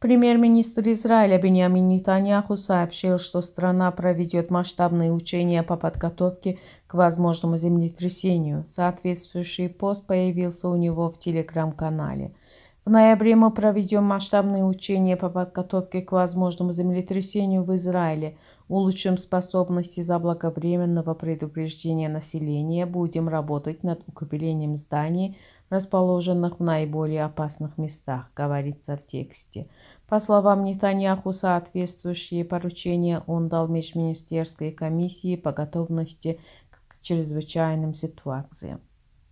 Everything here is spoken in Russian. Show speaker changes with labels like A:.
A: Премьер-министр Израиля Бениамин Нетаньяху сообщил, что страна проведет масштабные учения по подготовке к возможному землетрясению. Соответствующий пост появился у него в телеграм-канале. В ноябре мы проведем масштабные учения по подготовке к возможному землетрясению в Израиле, улучшим способности заблаговременного предупреждения населения, будем работать над укреплением зданий, расположенных в наиболее опасных местах, говорится в тексте. По словам Нетаньяху, соответствующие поручения он дал Межминистерской комиссии по готовности к чрезвычайным ситуациям.